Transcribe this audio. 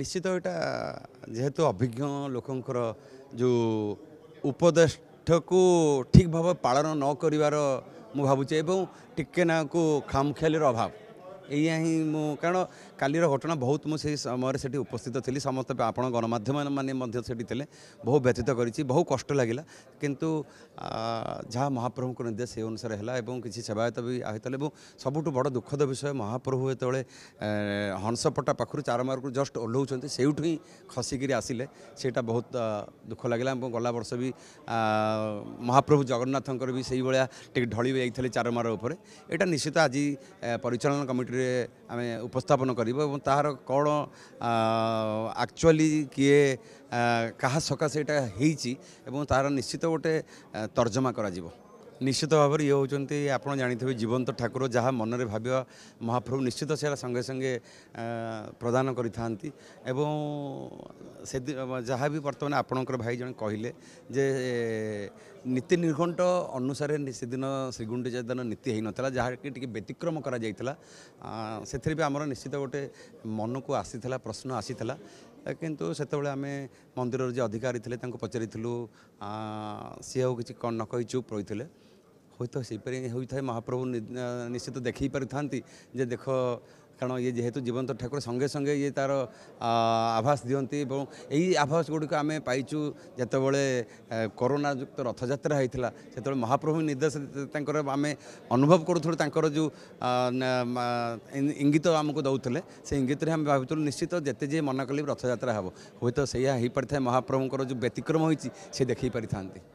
ନିଶ୍ଚିତ ଏଇଟା ଯେହେତୁ ଅଭିଜ୍ଞ ଲୋକଙ୍କର ଯେଉଁ ଉପଦେଷ୍ଟକୁ ଠିକ୍ ଭାବେ ପାଳନ ନ କରିବାର ମୁଁ ଭାବୁଛି ଏବଂ ଟିକେ ନାକୁ ଖାମଖିଆଲିର ଅଭାବ ଏଇଆ ହିଁ ମୁଁ କାରଣ କାଲିର ଘଟଣା ବହୁତ ମୁଁ ସେଇ ସମୟରେ ସେଠି ଉପସ୍ଥିତ ଥିଲି ସମସ୍ତେ ଆପଣ ଗଣମାଧ୍ୟମ ମାନେ ମଧ୍ୟ ସେଠି ଥିଲେ ବହୁ ବ୍ୟତୀତ କରିଛି ବହୁ କଷ୍ଟ ଲାଗିଲା କିନ୍ତୁ ଯାହା ମହାପ୍ରଭୁଙ୍କ ନିର୍ଦ୍ଦେଶ ସେ ଅନୁସାରେ ହେଲା ଏବଂ କିଛି ସେବାୟତ ବି ହୋଇଥିଲେ ଏବଂ ସବୁଠୁ ବଡ଼ ଦୁଃଖଦ ବିଷୟ ମହାପ୍ରଭୁ ଯେତେବେଳେ ହଂସପଟା ପାଖରୁ ଚାରମାର୍ଗରୁ ଜଷ୍ଟ ଓହ୍ଲାଉଛନ୍ତି ସେଇଠୁ ହିଁ ଖସିକିରି ଆସିଲେ ସେଇଟା ବହୁତ ଦୁଃଖ ଲାଗିଲା ଏବଂ ଗଲା ବର୍ଷ ବି ମହାପ୍ରଭୁ ଜଗନ୍ନାଥଙ୍କର ବି ସେଇଭଳିଆ ଟିକେ ଢଳି ଯାଇଥିଲେ ଚାରମାର ଉପରେ ଏଇଟା ନିଶ୍ଚିତ ଆଜି ପରିଚାଳନା କମିଟି କୋର୍ଟରେ ଆମେ ଉପସ୍ଥାପନ କରିବୁ ଏବଂ ତାହାର କ'ଣ ଆକ୍ଚୁଆଲି କିଏ କାହା ସକାଶେ ଏଇଟା ହେଇଛି ଏବଂ ତାହାର ନିଶ୍ଚିତ ଗୋଟେ ତର୍ଜମା କରାଯିବ ନିଶ୍ଚିତ ଭାବରେ ଇଏ ହେଉଛନ୍ତି ଆପଣ ଜାଣିଥିବେ ଜୀବନ୍ତ ଠାକୁର ଯାହା ମନରେ ଭାବିବା ମହାପ୍ରଭୁ ନିଶ୍ଚିତ ସେଟା ସଙ୍ଗେ ସଙ୍ଗେ ପ୍ରଦାନ କରିଥାନ୍ତି ଏବଂ ସେ ଯାହା ବି ବର୍ତ୍ତମାନ ଆପଣଙ୍କର ଭାଇ ଜଣେ କହିଲେ ଯେ ନୀତି ନିର୍ଘଣ୍ଟ ଅନୁସାରେ ସେଦିନ ଶ୍ରୀଗୁଣ୍ଡିଚା ଦିନ ନୀତି ହୋଇନଥିଲା ଯାହାକି ଟିକେ ବ୍ୟତିକ୍ରମ କରାଯାଇଥିଲା ସେଥିରେ ବି ଆମର ନିଶ୍ଚିତ ଗୋଟେ ମନକୁ ଆସିଥିଲା ପ୍ରଶ୍ନ ଆସିଥିଲା କିନ୍ତୁ ସେତେବେଳେ ଆମେ ମନ୍ଦିରର ଯିଏ ଅଧିକାରୀ ଥିଲେ ତାଙ୍କୁ ପଚାରିଥିଲୁ ସିଏ ଆଉ କିଛି କ'ଣ ନ କହି ଚୁପ୍ ରହିଥିଲେ ହୁଏତ ସେହିପରି ହୋଇଥାଏ ମହାପ୍ରଭୁ ନିଶ୍ଚିତ ଦେଖେଇ ପାରିଥାନ୍ତି ଯେ ଦେଖ কারণ ইয়ে যেহেতু জীবন্ত ঠাকুর সঙ্গে সঙ্গে ইয়ে তার আভাস দিকে এবং এই আভাস গুড়ি আমি পাইছু যেতবে করোনা যুক্ত রথযাত্রা হয়েছিল সেতবে মহাপ্রভু নির্দেশ তাঁর আমি অনুভব করুলু তাঁর যে ইঙ্গিত আমি দৌলে সেই ইঙ্গিতরে আমি ভাবুলু নিশ্চিত যেতে যে মনে কলি রথযাত্রা হব হয়তো সেই হয়ে পারি মহাপ্রভুঙ্কর যে ব্যতিক্রম হয়েছে সে দেখাই পারি থাকে